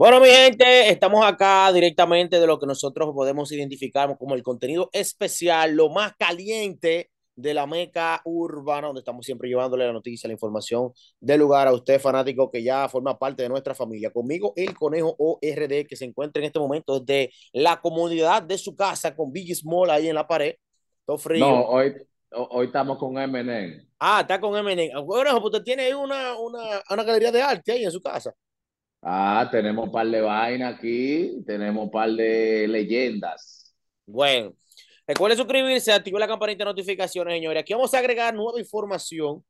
Bueno, mi gente, estamos acá directamente de lo que nosotros podemos identificar como el contenido especial, lo más caliente de la Meca Urbana, donde estamos siempre llevándole la noticia, la información del lugar a usted, fanático que ya forma parte de nuestra familia. Conmigo, el Conejo ORD, que se encuentra en este momento desde la comodidad de su casa con Biggie Small ahí en la pared. frío. No, hoy, hoy estamos con mn Ah, está con MNN. Bueno, pues usted tiene una, una, una galería de arte ahí en su casa. Ah, tenemos un par de vainas aquí, tenemos un par de leyendas. Bueno, recuerden suscribirse, activar la campanita de notificaciones, señores. Aquí vamos a agregar nueva información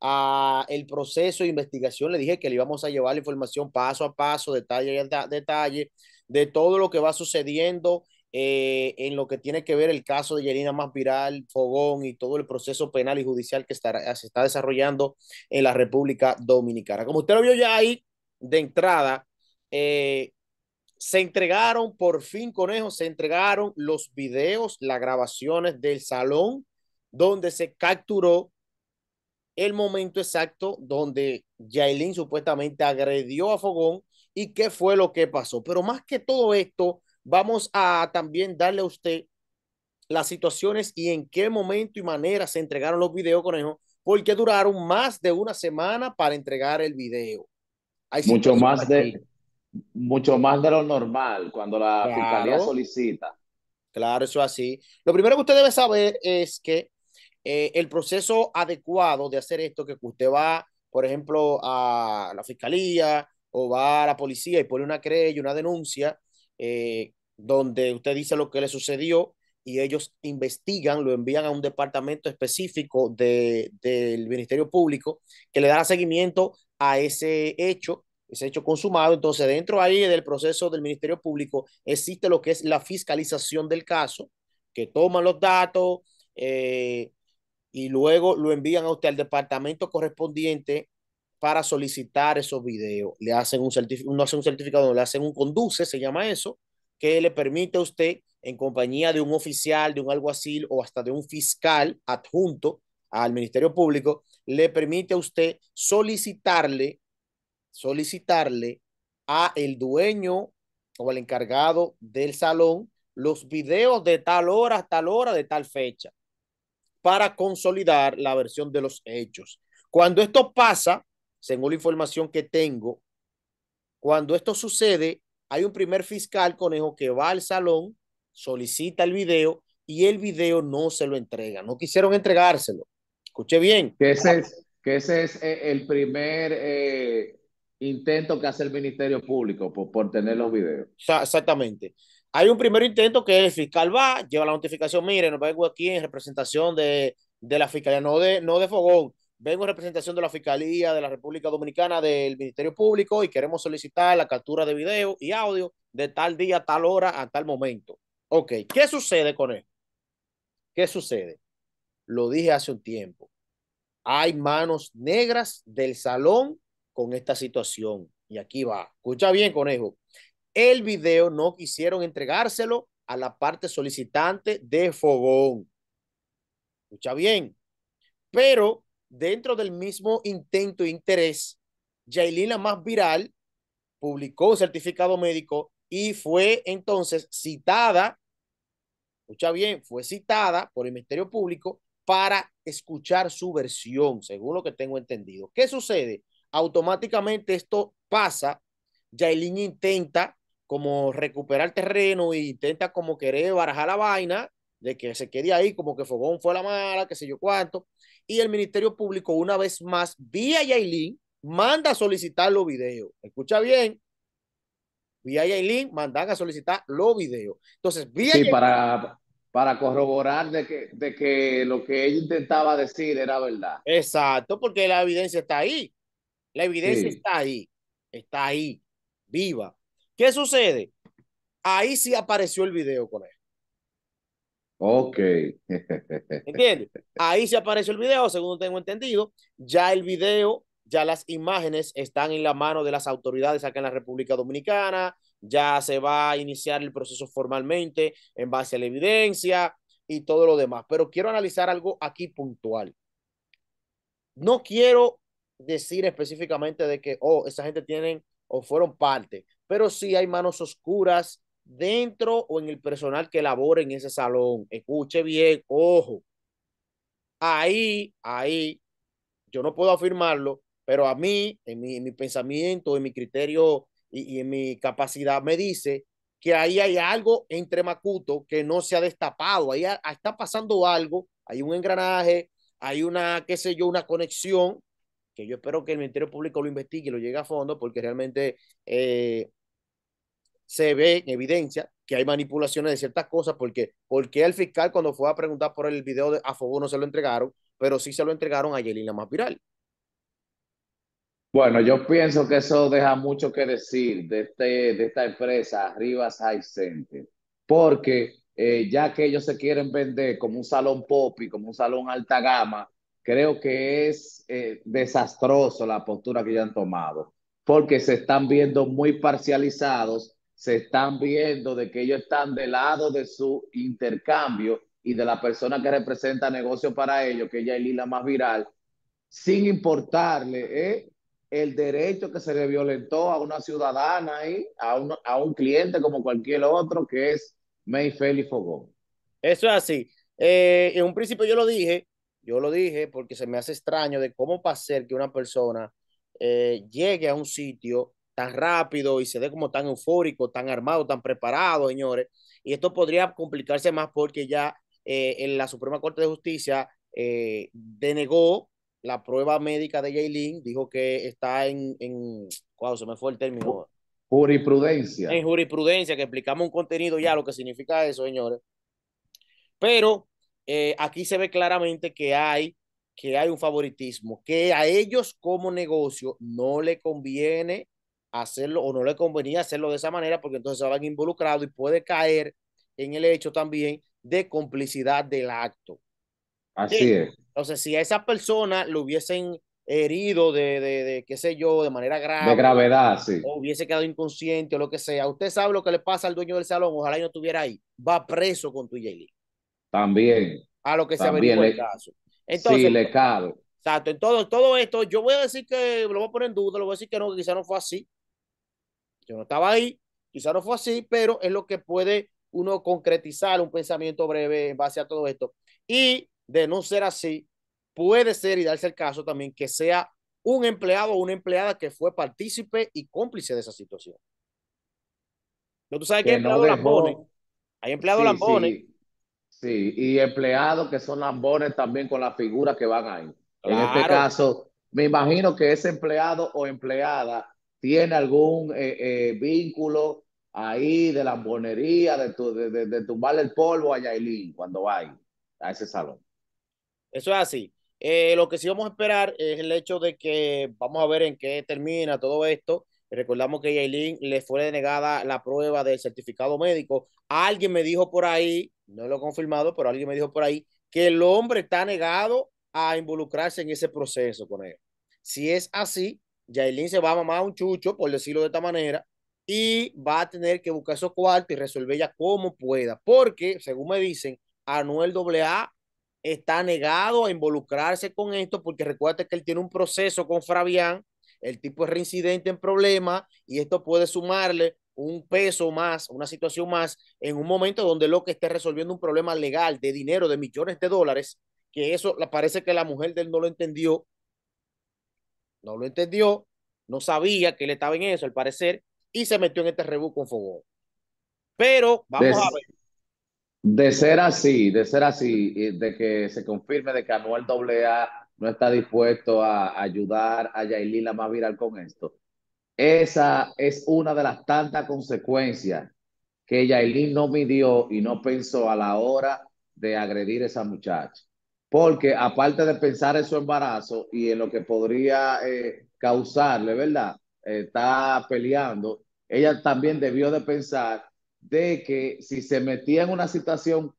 a el proceso de investigación. Le dije que le íbamos a llevar la información paso a paso, detalle a detalle, de todo lo que va sucediendo eh, en lo que tiene que ver el caso de Yerina Más Viral, Fogón y todo el proceso penal y judicial que se está desarrollando en la República Dominicana. Como usted lo vio ya ahí, de entrada, eh, se entregaron por fin, conejos, se entregaron los videos, las grabaciones del salón donde se capturó el momento exacto donde Yailin supuestamente agredió a Fogón y qué fue lo que pasó. Pero más que todo esto, vamos a también darle a usted las situaciones y en qué momento y manera se entregaron los videos, Conejo, porque duraron más de una semana para entregar el video mucho más de mucho más de lo normal cuando la fiscalía solicita. Claro, eso es así. Lo primero que usted debe saber es que eh, el proceso adecuado de hacer esto, que usted va, por ejemplo, a la fiscalía o va a la policía y pone una querella, una denuncia, eh, donde usted dice lo que le sucedió y ellos investigan, lo envían a un departamento específico del Ministerio Público que le da seguimiento a ese hecho, ese hecho consumado. Entonces, dentro ahí del proceso del Ministerio Público existe lo que es la fiscalización del caso, que toman los datos eh, y luego lo envían a usted al departamento correspondiente para solicitar esos videos. Le hacen un, no hacen un certificado, le hacen un conduce, se llama eso, que le permite a usted, en compañía de un oficial, de un alguacil o hasta de un fiscal adjunto, al Ministerio Público, le permite a usted solicitarle, solicitarle a el dueño o al encargado del salón los videos de tal hora tal hora de tal fecha para consolidar la versión de los hechos. Cuando esto pasa, según la información que tengo, cuando esto sucede, hay un primer fiscal conejo que va al salón, solicita el video y el video no se lo entrega, no quisieron entregárselo. Escuché bien. Que ese es, que es eh, el primer eh, intento que hace el Ministerio Público por, tener los videos. Exactamente. Hay un primer intento que el fiscal va, lleva la notificación, mire, nos vengo aquí en representación de, la fiscalía, no de, no de Fogón, vengo en representación de la Fiscalía de la República Dominicana, del Ministerio Público, y queremos solicitar la captura de video y audio de tal día, tal hora, a tal momento. Ok, ¿qué sucede con él? ¿Qué sucede? lo dije hace un tiempo, hay manos negras del salón con esta situación. Y aquí va, escucha bien, conejo. El video no quisieron entregárselo a la parte solicitante de Fogón. Escucha bien. Pero dentro del mismo intento e interés, Jailina la más viral, publicó un certificado médico y fue entonces citada, escucha bien, fue citada por el Ministerio Público para escuchar su versión, según lo que tengo entendido. ¿Qué sucede? Automáticamente esto pasa, Yailin intenta como recuperar terreno e intenta como querer barajar la vaina de que se quede ahí, como que Fogón fue la mala, qué sé yo cuánto. Y el Ministerio Público, una vez más, vía Yailin, manda a solicitar los videos. Escucha bien. Vía Yailin mandan a solicitar los videos. Entonces, vía. para, para corroborar de que, de que lo que ella intentaba decir era verdad. Exacto, porque la evidencia está ahí. La evidencia está ahí. Está ahí, viva. ¿Qué sucede? Ahí sí apareció el video con él. Ok. ¿Entiendes? Ahí sí apareció el video, según tengo entendido. Ya el video, ya las imágenes están en la mano de las autoridades acá en la República Dominicana, ya se va a iniciar el proceso formalmente en base a la evidencia y todo lo demás. Pero quiero analizar algo aquí puntual. No quiero decir específicamente de que, oh, esa gente tienen o fueron parte, pero sí hay manos oscuras dentro o en el personal que labora en ese salón. Escuche bien, ojo. Ahí, ahí, yo no puedo afirmarlo, pero a mí, en mi, en mi pensamiento, en mi criterio y, en mi capacidad me dice que ahí hay algo entre Macuto que no se ha destapado, ahí está pasando algo, hay un engranaje, hay una, qué sé yo, una conexión que yo espero que el Ministerio Público lo investigue y lo llegue a fondo porque realmente eh, se ve en evidencia que hay manipulaciones de ciertas cosas porque, porque el fiscal cuando fue a preguntar por el video de, a no se lo entregaron, pero sí se lo entregaron a Yelina mapiral bueno, yo pienso que eso deja mucho que decir de, este, de esta empresa, Rivas High Center, porque eh, ya que ellos se quieren vender como un salón pop y como un salón alta gama, creo que es eh, desastroso la postura que ya han tomado, porque se están viendo muy parcializados, se están viendo de que ellos están del lado de su intercambio y de la persona que representa negocio para ellos, que ella es Lila más viral, sin importarle, ¿eh? el derecho que se le violentó a una ciudadana y a un, cliente como cualquier otro, que es Mayfeli Fogón. Eso es así. Eh, en un principio yo lo dije, yo lo dije porque se me hace extraño de cómo va a ser que una persona eh, llegue a un sitio tan rápido y se dé como tan eufórico, tan armado, tan preparado, señores. Y esto podría complicarse más porque ya eh, en la Suprema Corte de Justicia denegó la prueba médica de Jaylin dijo que está en, en se me fue el término. Jurisprudencia. En jurisprudencia, que explicamos un contenido ya, lo que significa eso, señores. Pero eh, aquí se ve claramente que hay, que hay un favoritismo, que a ellos como negocio no le conviene hacerlo o no le convenía hacerlo de esa manera porque entonces se van involucrados y puede caer en el hecho también de complicidad del acto. Así es. Entonces, si a esa persona lo hubiesen herido de, qué sé yo, de manera grave. De gravedad, sí. O hubiese quedado inconsciente o lo que sea. Usted sabe lo que le pasa al dueño del salón, ojalá y no estuviera ahí. Va preso con tu Lee. También. A lo que se el caso. Entonces, sí, le cago. Exacto. En todo, todo esto, yo voy a decir que lo voy a poner en duda, lo voy a decir que no, que quizá no fue así. Yo no estaba ahí, quizá no fue así, pero es lo que puede uno concretizar un pensamiento breve en base a todo esto. Y de no ser así, puede ser y darse el caso también que sea un empleado o una empleada que fue partícipe y cómplice de esa situación. No, tú sabes que, hay empleados lambones. Hay empleados sí, Sí, y empleados que son lambones también con la figura que van ahí. En este caso, me imagino que ese empleado o empleada tiene algún eh, eh, vínculo ahí de lambonería, de, tu, de, de, tumbarle el polvo a Yailin cuando va a ese salón. Eso es así. Eh, lo que sí vamos a esperar es el hecho de que vamos a ver en qué termina todo esto. Recordamos que Yailin le fue denegada la prueba del certificado médico. Alguien me dijo por ahí, no lo he confirmado, pero alguien me dijo por ahí que el hombre está negado a involucrarse en ese proceso con él. Si es así, Yailin se va a mamar un chucho, por decirlo de esta manera, y va a tener que buscar esos cuarto y resolver ya como pueda, porque según me dicen, Anuel AA está negado a involucrarse con esto, porque recuerda que él tiene un proceso con Fabián, el tipo es reincidente en problemas y esto puede sumarle un peso más, una situación más, en un momento donde lo que esté resolviendo un problema legal de dinero, de millones de dólares, que eso parece que la mujer de él no lo entendió, no lo entendió, no sabía que él estaba en eso, al parecer, y se metió en este rebú con Fogón. Pero vamos a ver. De ser así, de ser así, de que se confirme de que Anuel AA no está dispuesto a ayudar a a más viral con esto. Esa es una de las tantas consecuencias que Yailin no midió y no pensó a la hora de agredir a esa muchacha. Porque aparte de pensar en su embarazo y en lo que podría eh, causarle, ¿verdad? Eh, está peleando, ella también debió de pensar de que si se metía en una situación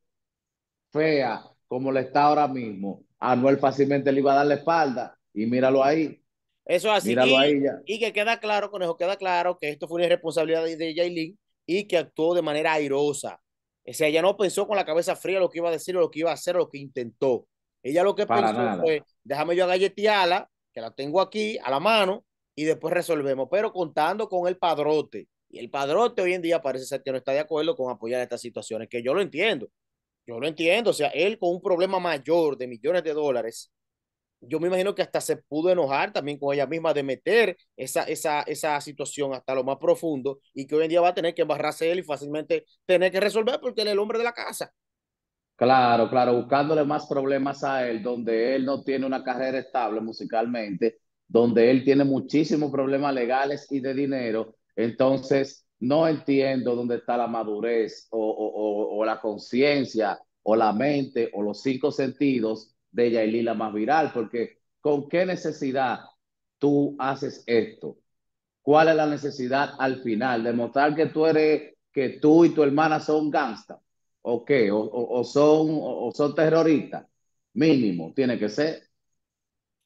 fea como la está ahora mismo, Anuel fácilmente le iba a dar la espalda y míralo ahí. Eso así. Míralo y, y que queda claro, eso queda claro que esto fue una irresponsabilidad de Jailin y que actuó de manera airosa. O sea, ella no pensó con la cabeza fría lo que iba a decir o lo que iba a hacer o lo que intentó. Ella lo que pensó fue, déjame yo galletearla, que la tengo aquí a la mano, y después resolvemos, pero contando con el padrote. Y el padrote hoy en día parece ser que no está de acuerdo con apoyar estas situaciones, que yo lo entiendo. Yo lo entiendo. O sea, él con un problema mayor de millones de dólares, yo me imagino que hasta se pudo enojar también con ella misma de meter esa, esa, esa situación hasta lo más profundo y que hoy en día va a tener que embarrarse él y fácilmente tener que resolver porque él es el hombre de la casa. Claro, claro, buscándole más problemas a él, donde él no tiene una carrera estable musicalmente, donde él tiene muchísimos problemas legales y de dinero, entonces, no entiendo dónde está la madurez o, la conciencia o la mente o los cinco sentidos de Yailila más viral, porque ¿con qué necesidad tú haces esto? ¿Cuál es la necesidad al final? ¿Demostrar que tú eres, que tú y tu hermana son gangsta? ¿O qué? o son, o, son terroristas? Mínimo, tiene que ser.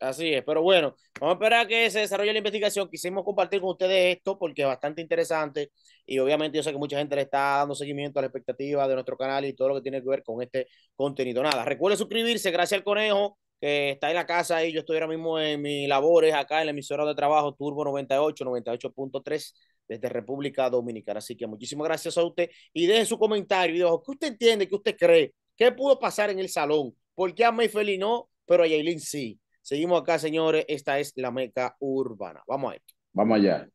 Así es, pero bueno, vamos a esperar a que se desarrolle la investigación. Quisimos compartir con ustedes esto porque es bastante interesante y obviamente yo sé que mucha gente le está dando seguimiento a la expectativa de nuestro canal y todo lo que tiene que ver con este contenido. Nada, recuerden suscribirse, gracias al conejo que está en la casa y yo estoy ahora mismo en mis labores acá en la emisora de trabajo Turbo 98, 98.3 desde República Dominicana. Así que muchísimas gracias a usted y deje su comentario y dejo, ¿qué usted entiende, qué usted cree? ¿Qué pudo pasar en el salón? ¿Por qué a Mayfeli no, pero a Yailin sí? Seguimos acá, señores. Esta es la meca urbana. Vamos a Vamos allá.